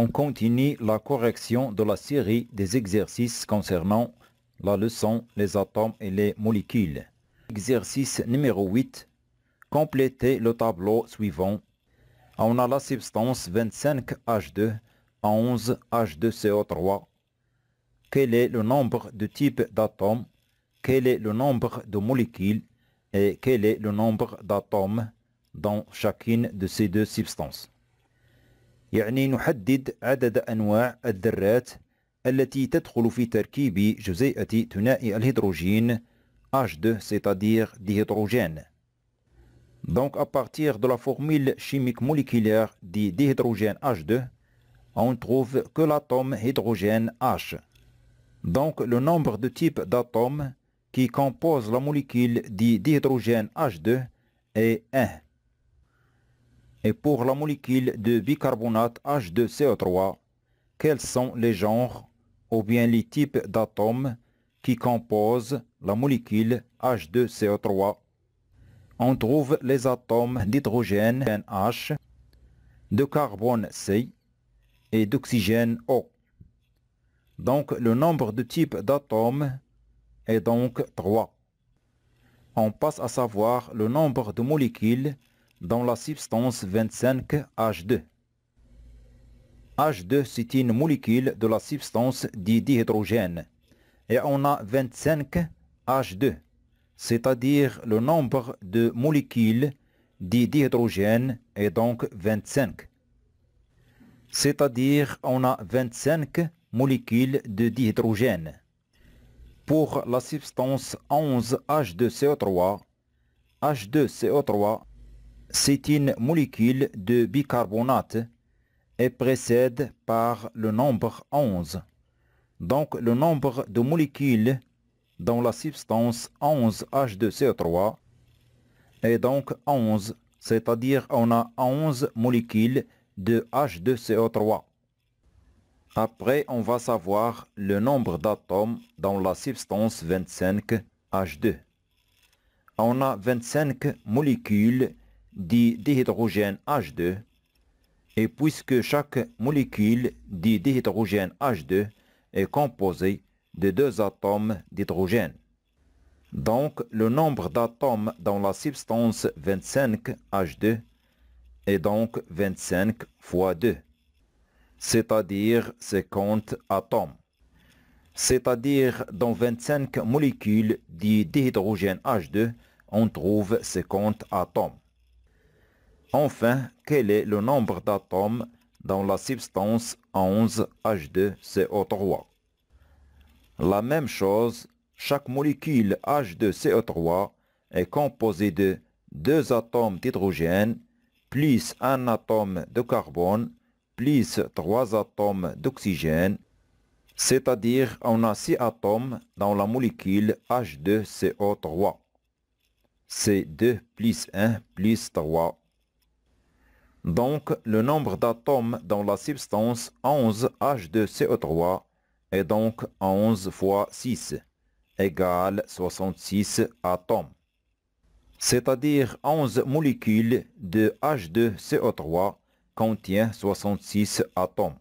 On continue la correction de la série des exercices concernant la leçon, les atomes et les molécules. Exercice numéro 8. Complétez le tableau suivant. On a la substance 25H2, 11H2CO3. Quel est le nombre de types d'atomes Quel est le nombre de molécules Et quel est le nombre d'atomes dans chacune de ces deux substances يعني نحدد عدد أنواع الذرات التي تدخل في تركيب جزيئة ثنائي الهيدروجين H2 c'est-à-dire dihydrogène. Donc à partir de la formule chimique moléculaire du dihydrogène H2, on trouve que l'atome hydrogène H. Donc le nombre de types d'atomes qui composent la molécule du dihydrogène H2 est 1. et pour la molécule de bicarbonate H2CO3, quels sont les genres ou bien les types d'atomes qui composent la molécule H2CO3. On trouve les atomes d'hydrogène NH, de carbone C et d'oxygène O. Donc le nombre de types d'atomes est donc 3. On passe à savoir le nombre de molécules dans la substance 25H2. H2, c'est une molécule de la substance dihydrogène. Et on a 25H2, c'est-à-dire le nombre de molécules dihydrogène est donc 25. C'est-à-dire on a 25 molécules de dihydrogène. Pour la substance 11H2CO3, H2CO3 c'est une molécule de bicarbonate et précède par le nombre 11. Donc le nombre de molécules dans la substance 11H2CO3 est donc 11, c'est-à-dire on a 11 molécules de H2CO3. Après, on va savoir le nombre d'atomes dans la substance 25H2. On a 25 molécules du déhydrogène H2 et puisque chaque molécule du déhydrogène H2 est composée de deux atomes d'hydrogène. Donc le nombre d'atomes dans la substance 25H2 est donc 25 fois 2, c'est-à-dire 50 atomes. C'est-à-dire dans 25 molécules du déhydrogène H2, on trouve 50 atomes. Enfin, quel est le nombre d'atomes dans la substance 11H2CO3 La même chose, chaque molécule H2CO3 est composée de deux atomes d'hydrogène plus un atome de carbone plus trois atomes d'oxygène, c'est-à-dire on a six atomes dans la molécule H2CO3. C'est 2 plus 1 plus 3 donc, le nombre d'atomes dans la substance 11H2CO3 est donc 11 fois 6 égale 66 atomes, c'est-à-dire 11 molécules de H2CO3 contient 66 atomes.